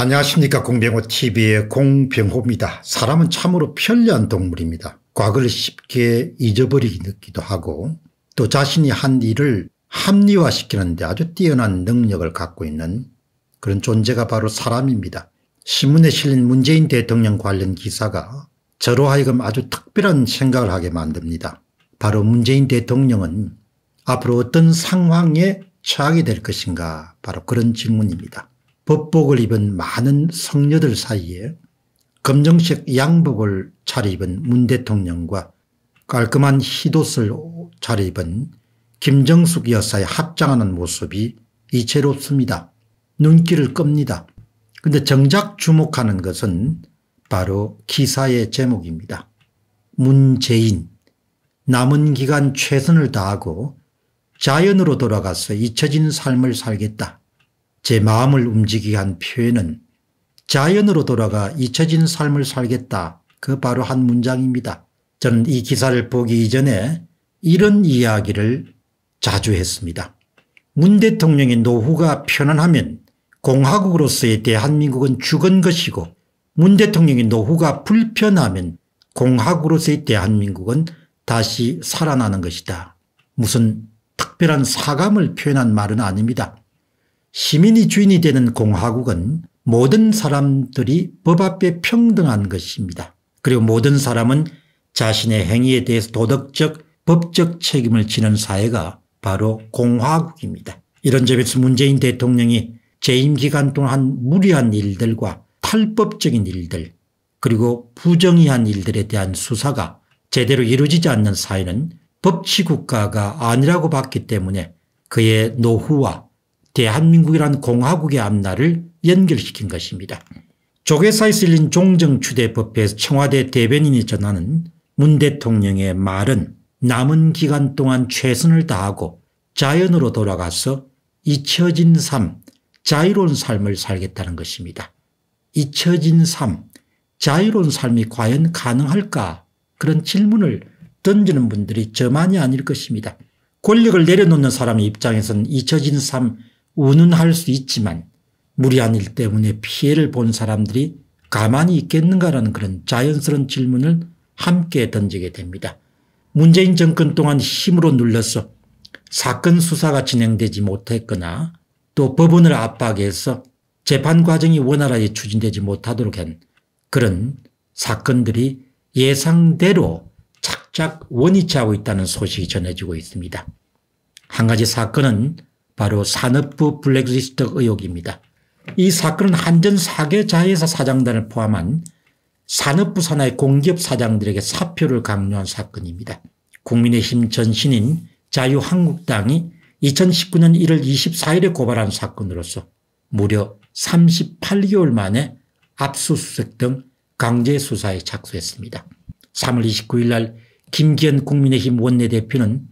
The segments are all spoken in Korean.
안녕하십니까 공병호TV의 공병호입니다. 사람은 참으로 편리한 동물입니다. 과거를 쉽게 잊어버리기도 하고 또 자신이 한 일을 합리화시키는 데 아주 뛰어난 능력을 갖고 있는 그런 존재가 바로 사람입니다. 신문에 실린 문재인 대통령 관련 기사가 저로 하여금 아주 특별한 생각을 하게 만듭니다. 바로 문재인 대통령은 앞으로 어떤 상황에 처하게 될 것인가 바로 그런 질문입니다. 법복을 입은 많은 성녀들 사이에 검정색 양복을 차려입은 문 대통령과 깔끔한 희옷을 차려입은 김정숙 여사의 합장하는 모습이 이채롭습니다. 눈길을 끕니다. 근데 정작 주목하는 것은 바로 기사의 제목입니다. 문재인 남은 기간 최선을 다하고 자연으로 돌아가서 잊혀진 삶을 살겠다. 제 마음을 움직이게 한 표현은 자연으로 돌아가 잊혀진 삶을 살겠다. 그 바로 한 문장입니다. 저는 이 기사를 보기 이전에 이런 이야기를 자주 했습니다. 문 대통령의 노후가 편안하면 공화국으로서의 대한민국은 죽은 것이고 문 대통령의 노후가 불편하면 공화국으로서의 대한민국은 다시 살아나는 것이다. 무슨 특별한 사감을 표현한 말은 아닙니다. 시민이 주인이 되는 공화국은 모든 사람들이 법 앞에 평등한 것입니다. 그리고 모든 사람은 자신의 행위에 대해서 도덕적 법적 책임을 지는 사회가 바로 공화국입니다. 이런 점에서 문재인 대통령이 재임 기간 동안 한 무리한 일들과 탈법적인 일들 그리고 부정의한 일들에 대한 수사가 제대로 이루어지지 않는 사회는 법치국가가 아니라고 봤기 때문에 그의 노후와 대한민국이란 공화국의 앞날을 연결시킨 것입니다. 조계사에 실린 종정추대법회 청와대 대변인이 전하는 문 대통령의 말은 남은 기간 동안 최선을 다하고 자연으로 돌아가서 잊혀진 삶, 자유로운 삶을 살겠다는 것입니다. 잊혀진 삶, 자유로운 삶이 과연 가능할까 그런 질문을 던지는 분들이 저만이 아닐 것입니다. 권력을 내려놓는 사람의 입장에서는 잊혀진 삶, 운운할 수 있지만 무리한 일 때문에 피해를 본 사람들이 가만히 있겠는가라는 그런 자연스러운 질문을 함께 던지게 됩니다. 문재인 정권 동안 힘으로 눌러서 사건 수사가 진행되지 못했거나 또 법원을 압박해서 재판 과정이 원활하게 추진되지 못하도록 한 그런 사건들이 예상대로 착착 원위치하고 있다는 소식이 전해지고 있습니다. 한 가지 사건은 바로 산업부 블랙리스트 의혹입니다. 이 사건은 한전 사개 자회사 사장단을 포함한 산업부 산하의 공기업 사장들에게 사표를 강요한 사건입니다. 국민의힘 전신인 자유한국당이 2019년 1월 24일에 고발한 사건으로서 무려 38개월 만에 압수수색 등 강제 수사에 착수했습니다. 3월 29일 날 김기현 국민의힘 원내대표는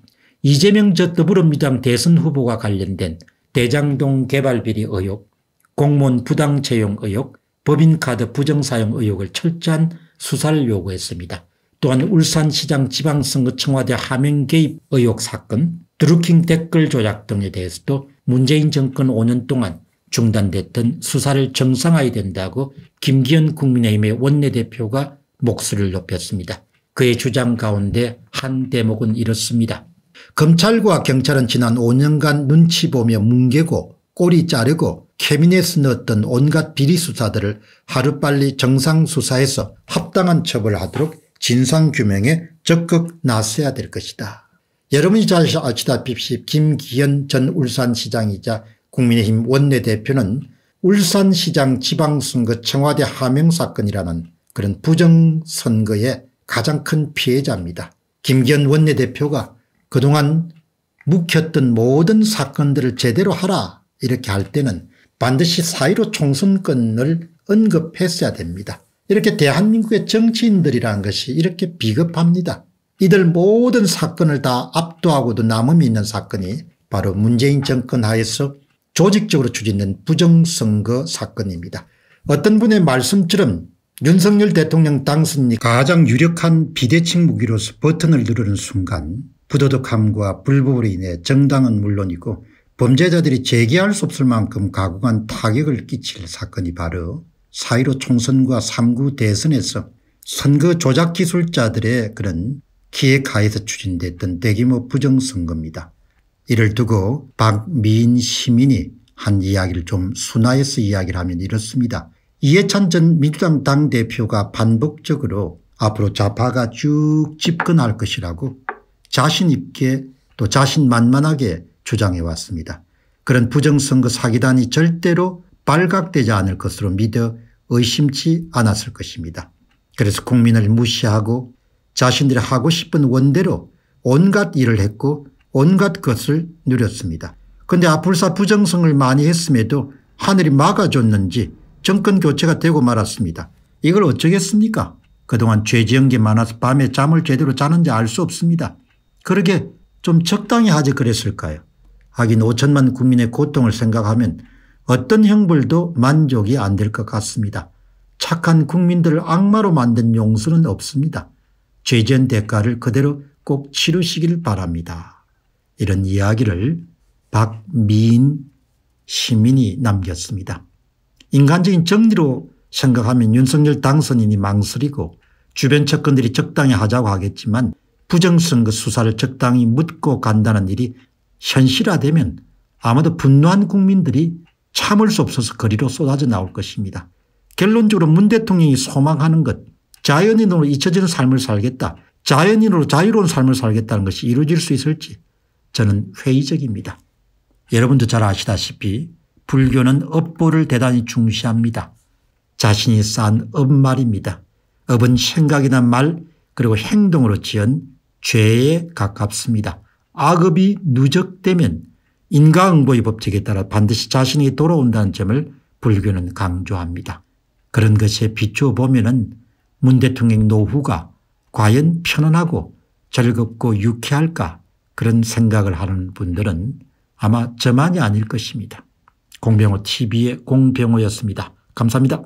이재명 저 더불어민주당 대선 후보가 관련된 대장동 개발 비리 의혹, 공무원 부당 채용 의혹, 법인카드 부정사용 의혹을 철저한 수사를 요구했습니다. 또한 울산시장 지방선거 청와대 하명 개입 의혹 사건, 드루킹 댓글 조작 등에 대해서도 문재인 정권 5년 동안 중단됐던 수사를 정상화해야 된다고 김기현 국민의힘의 원내대표가 목소리를 높였습니다. 그의 주장 가운데 한 대목은 이렇습니다. 검찰과 경찰은 지난 5년간 눈치 보며 뭉개고 꼬리 자르고 케미넷에 넣었던 온갖 비리 수사들을 하루빨리 정상수사해서 합당한 처벌하도록 진상규명에 적극 나서야 될 것이다. 여러분이 잘 아시다시피 김기현 전 울산시장이자 국민의힘 원내대표는 울산시장 지방선거 청와대 하명사건이라는 그런 부정선거의 가장 큰 피해자입니다. 김기현 원내대표가 그동안 묵혔던 모든 사건들을 제대로 하라 이렇게 할 때는 반드시 사이로 총선권을 언급했어야 됩니다. 이렇게 대한민국의 정치인들이라는 것이 이렇게 비겁합니다. 이들 모든 사건을 다 압도하고도 남음이 있는 사건이 바로 문재인 정권 하에서 조직적으로 추진된 부정선거 사건입니다. 어떤 분의 말씀처럼 윤석열 대통령 당선이 가장 유력한 비대칭 무기로서 버튼을 누르는 순간 부도덕함과 불법으로 인해 정당은 물론이고 범죄자들이 제기할수 없을 만큼 가혹간 타격을 끼칠 사건이 바로 4 1 5 총선과 3구 대선에서 선거 조작 기술자들의 그런 기획하에서 추진됐던 대규모 부정선거입니다. 이를 두고 박미인 시민이 한 이야기를 좀 순화해서 이야기를 하면 이렇습니다. 이해찬 전 민주당 당대표가 반복적으로 앞으로 좌파가 쭉 집권할 것이라고 자신 있게 또 자신 만만하게 주장해 왔습니다. 그런 부정선거 사기단이 절대로 발각되지 않을 것으로 믿어 의심치 않았을 것입니다. 그래서 국민을 무시하고 자신들이 하고 싶은 원대로 온갖 일을 했고 온갖 것을 누렸습니다. 그런데 아불사 부정성을 많이 했음에도 하늘이 막아줬는지 정권 교체가 되고 말았습니다. 이걸 어쩌겠습니까? 그동안 죄 지은 게 많아서 밤에 잠을 제대로 자는지 알 수 없습니다. 그렇게 좀 적당히 하지 그랬을까요? 하긴 5천만 국민의 고통을 생각하면 어떤 형벌도 만족이 안 될 것 같습니다. 착한 국민들을 악마로 만든 용서는 없습니다. 죄전 대가를 그대로 꼭 치르시길 바랍니다. 이런 이야기를 박미인 시민이 남겼습니다. 인간적인 정리로 생각하면 윤석열 당선인이 망설이고 주변 측근들이 적당히 하자고 하겠지만 부정선거 그 수사를 적당히 묻고 간다는 일이 현실화되면 아마도 분노한 국민들이 참을 수 없어서 거리로 쏟아져 나올 것입니다. 결론적으로 문 대통령이 소망하는 것, 자연인으로 잊혀지는 삶을 살겠다, 자연인으로 자유로운 삶을 살겠다는 것이 이루어질 수 있을지 저는 회의적입니다. 여러분도 잘 아시다시피 불교는 업보를 대단히 중시합니다. 자신이 쌓은 업말입니다. 업은 생각이나 말 그리고 행동으로 지은 죄에 가깝습니다. 악업이 누적되면 인과응보의 법칙에 따라 반드시 자신이 돌아온다는 점을 불교는 강조합니다. 그런 것에 비추어 보면문 대통령 노후가 과연 편안하고 즐겁고 유쾌할까 그런 생각을 하는 분들은 아마 저만이 아닐 것입니다. 공병호 TV의 공병호였습니다. 감사합니다.